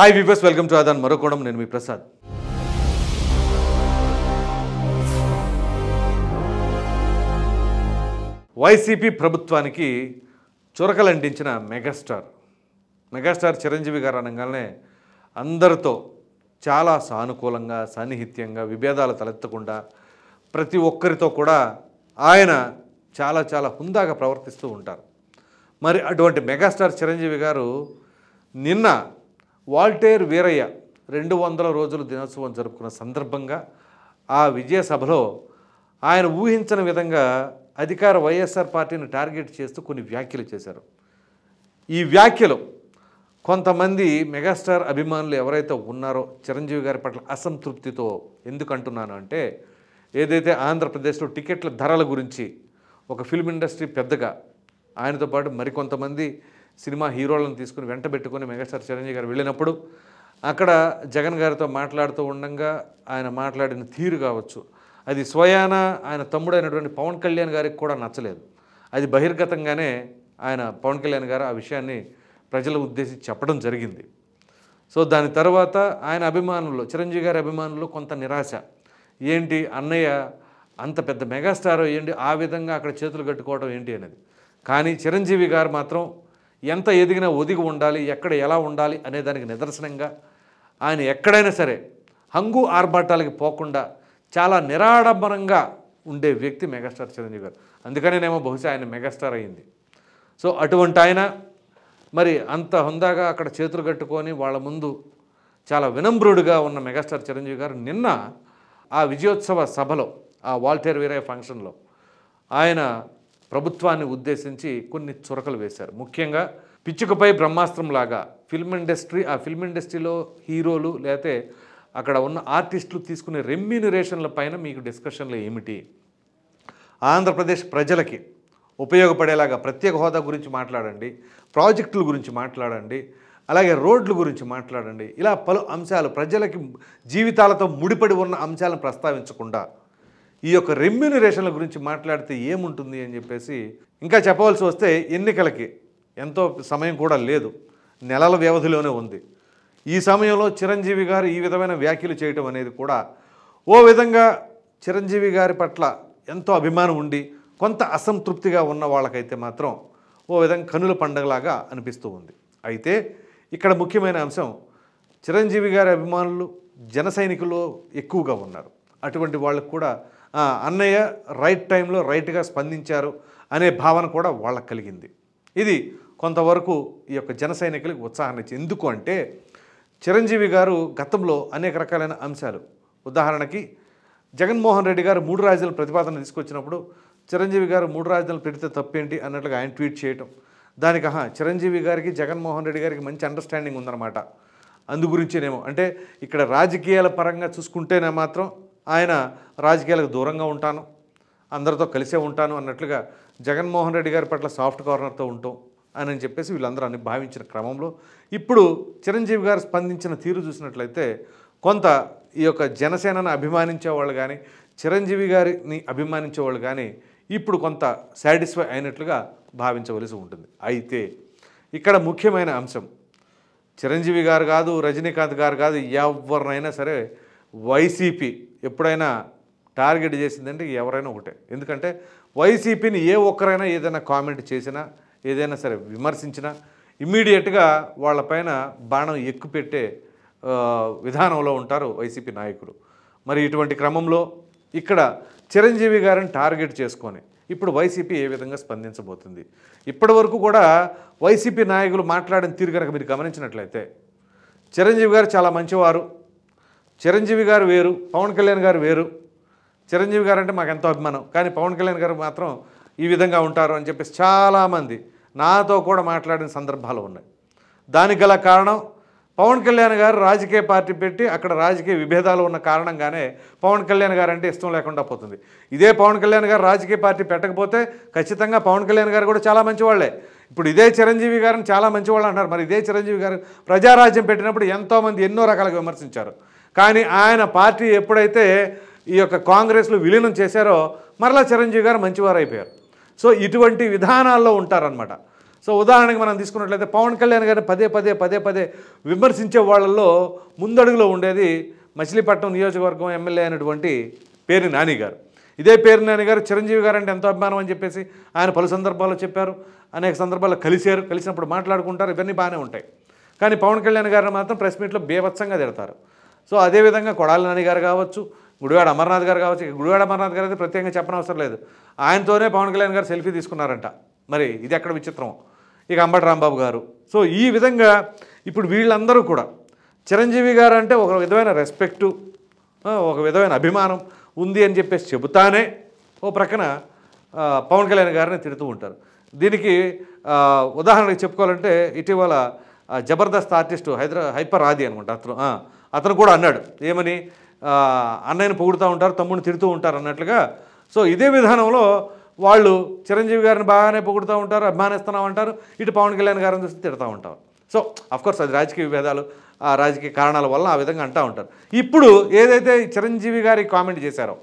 hi viewers welcome to Aadhan మరోకోణం నేను మీ ప్రసాద్ వైసీపీ ప్రభుత్వానికి చురకలు అంటించిన మెగాస్టార్ మెగాస్టార్ చిరంజీవి గారు అనగానే అందరితో చాలా సానుకూలంగా సాన్నిహిత్యంగా విభేదాలు తలెత్తకుండా ప్రతి ఒక్కరితో కూడా ఆయన చాలా చాలా హుందాగా ప్రవర్తిస్తూ ఉంటారు మరి అటువంటి మెగాస్టార్ చిరంజీవి గారు నిన్న వాల్టేర్ వీరయ్య రెండు వందల రోజుల దినోత్సవం జరుపుకున్న సందర్భంగా ఆ విజయ సభలో ఆయన ఊహించిన విధంగా అధికార వైఎస్ఆర్ పార్టీని టార్గెట్ చేస్తూ కొన్ని వ్యాఖ్యలు చేశారు ఈ వ్యాఖ్యలు కొంతమంది మెగాస్టార్ అభిమానులు ఎవరైతే ఉన్నారో చిరంజీవి గారి పట్ల అసంతృప్తితో ఎందుకంటున్నాను అంటే ఏదైతే ఆంధ్రప్రదేశ్లో టికెట్ల ధరల గురించి ఒక ఫిల్మ్ ఇండస్ట్రీ పెద్దగా ఆయనతో పాటు మరికొంతమంది సినిమా హీరోలను తీసుకుని వెంట పెట్టుకుని మెగాస్టార్ చిరంజీవి గారు వెళ్ళినప్పుడు అక్కడ జగన్ గారితో మాట్లాడుతూ ఉండగా ఆయన మాట్లాడిన తీరు కావచ్చు అది స్వయాన ఆయన తమ్ముడైనటువంటి పవన్ కళ్యాణ్ గారికి కూడా నచ్చలేదు అది బహిర్గతంగానే ఆయన పవన్ కళ్యాణ్ గారు ఆ విషయాన్ని ప్రజల ఉద్దేశించి చెప్పడం జరిగింది సో దాని తర్వాత ఆయన అభిమానులు చిరంజీవి గారి అభిమానులు కొంత నిరాశ ఏంటి అన్నయ్య అంత పెద్ద మెగాస్టార్ ఏంటి ఆ విధంగా అక్కడ చేతులు కట్టుకోవడం ఏంటి అనేది కానీ చిరంజీవి గారు మాత్రం ఎంత ఎదిగినా ఒదిగి ఉండాలి ఎక్కడ ఎలా ఉండాలి అనే దానికి నిదర్శనంగా ఆయన ఎక్కడైనా సరే హంగు ఆర్భాటాలకి పోకుండా చాలా నిరాడంబరంగా ఉండే వ్యక్తి మెగాస్టార్ చిరంజీవి గారు అందుకనేనేమో బహుశా ఆయన మెగాస్టార్ అయింది సో అటువంటి ఆయన మరి అంత హుందాగా అక్కడ చేతులు కట్టుకొని వాళ్ళ ముందు చాలా వినమ్రుడుగా ఉన్న మెగాస్టార్ చిరంజీవి గారు నిన్న ఆ విజయోత్సవ సభలో ఆ వాల్టేర్ వీరయ్య ఫంక్షన్లో ఆయన ప్రభుత్వాన్ని ఉద్దేశించి కొన్ని చురకలు వేశారు ముఖ్యంగా పిచ్చుకపై బ్రహ్మాస్త్రం లాగా ఫిల్మ్ ఇండస్ట్రీ ఆ ఫిల్మ్ ఇండస్ట్రీలో హీరోలు లేకపోతే అక్కడ ఉన్న ఆర్టిస్టులు తీసుకునే రెమ్యూనరేషన్ల పైన మీకు డిస్కషన్లు ఏమిటి ఆంధ్రప్రదేశ్ ప్రజలకి ఉపయోగపడేలాగా ప్రత్యేక హోదా గురించి మాట్లాడండి ప్రాజెక్టుల గురించి మాట్లాడండి అలాగే రోడ్ల గురించి మాట్లాడండి ఇలా పలు అంశాలు ప్రజలకి జీవితాలతో ముడిపడి ఉన్న అంశాలను ప్రస్తావించకుండా ఈ యొక్క రెమ్యూనరేషన్ల గురించి మాట్లాడితే ఏముంటుంది అని చెప్పేసి ఇంకా చెప్పవలసి వస్తే ఎన్నికలకి ఎంతో సమయం కూడా లేదు నెలల వ్యవధిలోనే ఉంది ఈ సమయంలో చిరంజీవి గారు ఈ విధమైన వ్యాఖ్యలు చేయటం అనేది కూడా ఓ విధంగా చిరంజీవి గారి పట్ల ఎంతో అభిమానం ఉండి కొంత అసంతృప్తిగా ఉన్న వాళ్ళకైతే మాత్రం ఓ విధంగా కనుల పండగలాగా అనిపిస్తూ ఉంది అయితే ఇక్కడ ముఖ్యమైన అంశం చిరంజీవి గారి అభిమానులు జన ఎక్కువగా ఉన్నారు అటువంటి వాళ్ళకు కూడా అన్నయ్య రైట్ టైంలో రైట్గా స్పందించారు అనే భావన కూడా వాళ్ళకు కలిగింది ఇది కొంతవరకు ఈ యొక్క జన సైనికులకు ఉత్సాహాన్ని ఇచ్చింది ఎందుకు అంటే చిరంజీవి గారు గతంలో అనేక రకాలైన అంశాలు ఉదాహరణకి జగన్మోహన్ రెడ్డి గారు మూడు రాజ్యాల ప్రతిపాదన తీసుకొచ్చినప్పుడు చిరంజీవి గారు మూడు రాజ్యాలను పెడితే తప్పేంటి అన్నట్లుగా ఆయన ట్వీట్ చేయటం దానికి చిరంజీవి గారికి జగన్మోహన్ రెడ్డి గారికి మంచి అండర్స్టాండింగ్ ఉందన్నమాట అందు గురించేనేమో అంటే ఇక్కడ రాజకీయాల పరంగా చూసుకుంటేనే మాత్రం ఆయన రాజకీయాలకు దూరంగా ఉంటాను అందరితో కలిసే ఉంటాను అన్నట్లుగా జగన్మోహన్ రెడ్డి గారి పట్ల సాఫ్ట్ కార్నర్తో ఉంటాం అని చెప్పేసి వీళ్ళందరూ అని భావించిన క్రమంలో ఇప్పుడు చిరంజీవి గారు స్పందించిన తీరు చూసినట్లయితే కొంత ఈ యొక్క జనసేనను వాళ్ళు కానీ చిరంజీవి గారిని అభిమానించే వాళ్ళు కానీ ఇప్పుడు కొంత సాటిస్ఫై అయినట్లుగా భావించవలసి ఉంటుంది అయితే ఇక్కడ ముఖ్యమైన అంశం చిరంజీవి గారు కాదు రజనీకాంత్ గారు కాదు ఎవరినైనా సరే వైసీపీ ఎప్పుడైనా టార్గెట్ చేసిందంటే ఎవరైనా ఒకటే ఎందుకంటే వైసీపీని ఏ ఒక్కరైనా ఏదైనా కామెంట్ చేసినా ఏదైనా సరే విమర్శించినా ఇమ్మీడియట్గా వాళ్ళపైన బాణం ఎక్కుపెట్టే విధానంలో ఉంటారు వైసీపీ నాయకులు మరి ఇటువంటి క్రమంలో ఇక్కడ చిరంజీవి గారిని టార్గెట్ చేసుకొని ఇప్పుడు వైసీపీ ఏ విధంగా స్పందించబోతుంది ఇప్పటి వరకు కూడా వైసీపీ నాయకులు మాట్లాడిన తీరు కనుక మీరు గమనించినట్లయితే చిరంజీవి గారు చాలా మంచివారు చిరంజీవి గారు వేరు పవన్ కళ్యాణ్ గారు వేరు చిరంజీవి గారు అంటే మాకు ఎంతో అభిమానం కానీ పవన్ కళ్యాణ్ గారు మాత్రం ఈ విధంగా ఉంటారు అని చెప్పేసి చాలామంది నాతో కూడా మాట్లాడిన సందర్భాలు ఉన్నాయి దానికి గల కారణం పవన్ కళ్యాణ్ గారు రాజకీయ పార్టీ పెట్టి అక్కడ రాజకీయ విభేదాలు ఉన్న కారణంగానే పవన్ కళ్యాణ్ గారు అంటే ఇష్టం లేకుండా పోతుంది ఇదే పవన్ కళ్యాణ్ గారు రాజకీయ పార్టీ పెట్టకపోతే ఖచ్చితంగా పవన్ కళ్యాణ్ గారు కూడా చాలా మంచివాళ్లే ఇప్పుడు ఇదే చిరంజీవి గారిని చాలా మంచివాళ్ళు అంటారు మరి ఇదే చిరంజీవి గారు ప్రజారాజ్యం పెట్టినప్పుడు ఎంతోమంది ఎన్నో రకాలుగా విమర్శించారు కానీ ఆయన పార్టీ ఎప్పుడైతే ఈ యొక్క కాంగ్రెస్లో విలీనం చేశారో మరలా చిరంజీవి గారు మంచివారు అయిపోయారు సో ఇటువంటి విధానాల్లో ఉంటారనమాట సో ఉదాహరణకి మనం తీసుకున్నట్లయితే పవన్ కళ్యాణ్ గారిని పదే పదే పదే పదే విమర్శించే వాళ్ళల్లో ముందడుగులో ఉండేది మచిలీపట్నం నియోజకవర్గం ఎమ్మెల్యే అయినటువంటి పేరు నాని గారు ఇదే పేరు నాని గారు చిరంజీవి గారు అంటే ఎంతో అభిమానం అని చెప్పేసి ఆయన పలు సందర్భాల్లో చెప్పారు అనేక సందర్భాల్లో కలిశారు కలిసినప్పుడు మాట్లాడుకుంటారు ఇవన్నీ బాగానే ఉంటాయి కానీ పవన్ కళ్యాణ్ గారిని మాత్రం ప్రెస్ మీట్లో బీభత్సంగా తిడతారు సో అదేవిధంగా కొడాలి నాని గారు కావచ్చు గుడివాడ అమర్నాథ్ గారు కావచ్చు గుడివాడ అమర్నాథ్ గారు అయితే ప్రత్యేకంగా చెప్పనవసరం లేదు ఆయనతోనే పవన్ కళ్యాణ్ గారు సెల్ఫీ తీసుకున్నారంట మరి ఇది ఎక్కడ విచిత్రం ఇక అంబటి రాంబాబు గారు సో ఈ విధంగా ఇప్పుడు వీళ్ళందరూ కూడా చిరంజీవి గారు అంటే ఒక విధమైన రెస్పెక్టు ఒక విధమైన అభిమానం ఉంది అని చెప్పేసి చెబుతానే ఓ ప్రక్కన పవన్ కళ్యాణ్ గారిని తిడుతూ ఉంటారు దీనికి ఉదాహరణకి చెప్పుకోవాలంటే ఇటీవల జబర్దస్త్ ఆర్టిస్టు హైదరా హైపర్ ఆది అనమాట అతను అతను కూడా అన్నాడు ఏమని అన్నయ్యను పొగుడుతూ ఉంటారు తమ్ముడిని తిడుతూ ఉంటారు అన్నట్లుగా సో ఇదే విధానంలో వాళ్ళు చిరంజీవి గారిని బాగానే పొగుడుతూ ఉంటారు అభిమానిస్తున్నాం అంటారు ఇటు పవన్ కళ్యాణ్ గారిని చూసి తిడుతూ ఉంటారు సో అఫ్కోర్స్ అది రాజకీయ విభేదాలు ఆ రాజకీయ కారణాల వల్ల ఆ విధంగా అంటూ ఉంటారు ఇప్పుడు ఏదైతే చిరంజీవి గారి కామెంట్ చేశారో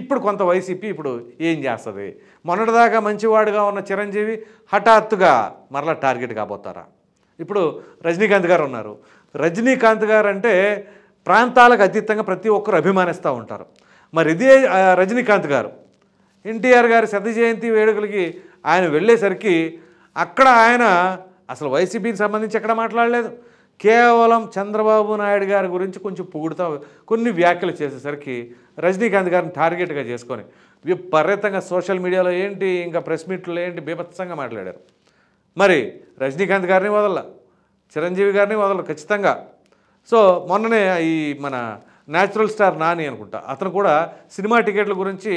ఇప్పుడు కొంత వైసీపీ ఇప్పుడు ఏం చేస్తుంది మొన్నటిదాకా మంచివాడుగా ఉన్న చిరంజీవి హఠాత్తుగా మరలా టార్గెట్ కాబోతారా ఇప్పుడు రజనీకాంత్ గారు ఉన్నారు రజనీకాంత్ గారు అంటే ప్రాంతాలకు అతీతంగా ప్రతి ఒక్కరు అభిమానిస్తూ ఉంటారు మరి ఇదే రజనీకాంత్ గారు ఎన్టీఆర్ గారి శత జయంతి వేడుకలకి ఆయన వెళ్ళేసరికి అక్కడ ఆయన అసలు వైసీపీకి సంబంధించి ఎక్కడ మాట్లాడలేదు కేవలం చంద్రబాబు నాయుడు గారి గురించి కొంచెం పొగుడుతూ కొన్ని వ్యాఖ్యలు చేసేసరికి రజనీకాంత్ గారిని టార్గెట్గా చేసుకొని విపరీతంగా సోషల్ మీడియాలో ఏంటి ఇంకా ప్రెస్ మీట్లో ఏంటి బీభత్సంగా మాట్లాడారు మరి రజనీకాంత్ గారిని వదల చిరంజీవి గారిని మొదలు ఖచ్చితంగా సో మొన్ననే ఈ మన న్యాచురల్ స్టార్ నాని అనుకుంటా అతను కూడా సినిమా టికెట్ల గురించి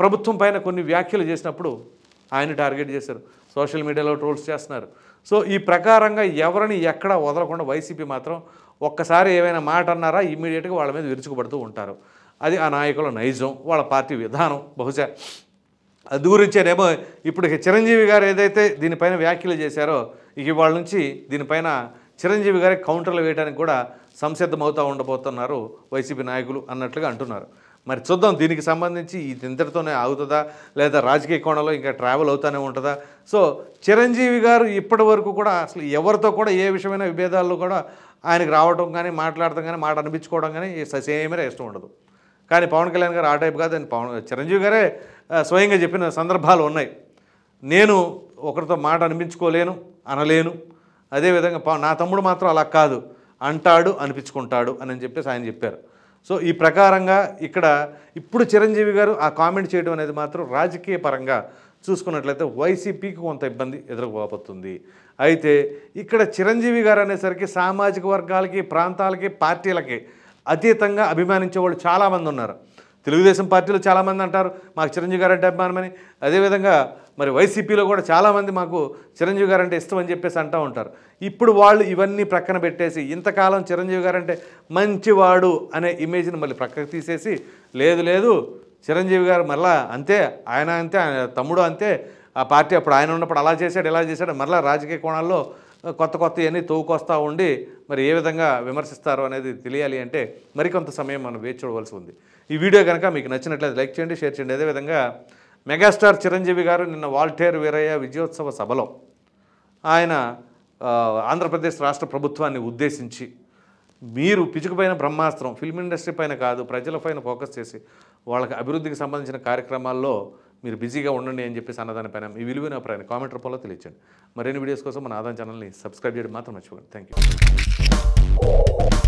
ప్రభుత్వం పైన కొన్ని వ్యాఖ్యలు చేసినప్పుడు ఆయన టార్గెట్ చేశారు సోషల్ మీడియాలో ట్రోల్స్ చేస్తున్నారు సో ఈ ప్రకారంగా ఎవరిని ఎక్కడ వదలకుండా వైసీపీ మాత్రం ఒక్కసారి ఏమైనా మాట అన్నారా ఇమీడియట్గా వాళ్ళ మీద విరుచుకుపడుతూ ఉంటారు అది ఆ నాయకుల నైజం వాళ్ళ పార్టీ విధానం బహుశా అది గురించేనేమో ఇప్పుడు చిరంజీవి గారు ఏదైతే దీనిపైన వ్యాఖ్యలు చేశారో ఇక ఇవాళ నుంచి దీనిపైన చిరంజీవి గారి కౌంటర్లు వేయడానికి కూడా సంసిద్ధమవుతూ ఉండబోతున్నారు వైసీపీ నాయకులు అన్నట్లుగా అంటున్నారు మరి చూద్దాం దీనికి సంబంధించి ఇది ఇంతటితోనే ఆగుతుందా లేదా రాజకీయ కోణంలో ఇంకా ట్రావెల్ అవుతూనే ఉంటుందా సో చిరంజీవి గారు ఇప్పటి వరకు కూడా అసలు ఎవరితో కూడా ఏ విషయమైన విభేదాల్లో కూడా ఆయనకు రావడం కానీ మాట్లాడటం కానీ మాట అనిపించుకోవడం కానీ ససేమీరా ఇష్టం ఉండదు కానీ పవన్ కళ్యాణ్ గారు ఆ టైప్ కాదు అని పవన్ చిరంజీవి గారే స్వయంగా చెప్పిన సందర్భాలు ఉన్నాయి నేను ఒకరితో మాట అనిపించుకోలేను అనలేను అదేవిధంగా నా తమ్ముడు మాత్రం అలా కాదు అంటాడు అనిపించుకుంటాడు అని చెప్పేసి ఆయన చెప్పారు సో ఈ ప్రకారంగా ఇక్కడ ఇప్పుడు చిరంజీవి గారు ఆ కామెంట్ చేయడం అనేది మాత్రం రాజకీయ పరంగా చూసుకున్నట్లయితే వైసీపీకి కొంత ఇబ్బంది ఎదురుకోబోతుంది అయితే ఇక్కడ చిరంజీవి గారు అనేసరికి సామాజిక వర్గాలకి ప్రాంతాలకి పార్టీలకి అతీతంగా అభిమానించే వాళ్ళు చాలామంది ఉన్నారు తెలుగుదేశం పార్టీలో చాలామంది అంటారు మాకు చిరంజీవి గారు అంటే అభిమానమని అదేవిధంగా మరి వైసీపీలో కూడా చాలామంది మాకు చిరంజీవి గారు అంటే ఇష్టం అని చెప్పేసి అంటూ ఉంటారు ఇప్పుడు వాళ్ళు ఇవన్నీ ప్రక్కన పెట్టేసి ఇంతకాలం చిరంజీవి గారు అంటే మంచివాడు అనే ఇమేజ్ని మళ్ళీ ప్రక్కకు తీసేసి లేదు లేదు చిరంజీవి గారు మళ్ళా అంతే ఆయన అంతే ఆయన తమ్ముడు అంతే ఆ పార్టీ అప్పుడు ఆయన ఉన్నప్పుడు అలా చేశాడు ఇలా చేశాడు మళ్ళీ రాజకీయ కోణాల్లో కొత్త ఇవన్నీ తోకొస్తూ ఉండి మరి ఏ విధంగా విమర్శిస్తారు అనేది తెలియాలి అంటే మరికొంత సమయం మనం వేచి చూడవలసి ఉంది ఈ వీడియో కనుక మీకు నచ్చినట్లయితే లైక్ చేయండి షేర్ చేయండి అదేవిధంగా మెగాస్టార్ చిరంజీవి గారు నిన్న వాల్టేర్ వీరయ్య విజయోత్సవ సభలో ఆయన ఆంధ్రప్రదేశ్ రాష్ట్ర ప్రభుత్వాన్ని ఉద్దేశించి మీరు పిచుకుపైన బ్రహ్మాస్త్రం ఫిల్మ్ ఇండస్ట్రీ పైన కాదు ప్రజలపైన ఫోకస్ చేసి వాళ్ళకి అభివృద్ధికి సంబంధించిన కార్యక్రమాల్లో మీరు బిజీగా ఉండండి అని చెప్పేసి అన్నదానిపైన మీ విలువైన అభిప్రాయాన్ని కామెంట్ రూపంలో తెలియచండి మరిన్ని వీడియోస్ కోసం మన ఆదాయం ఛానల్ని సబ్స్క్రైబ్ చేయడం మాత్రం మర్చిపోకండి థ్యాంక్ యూ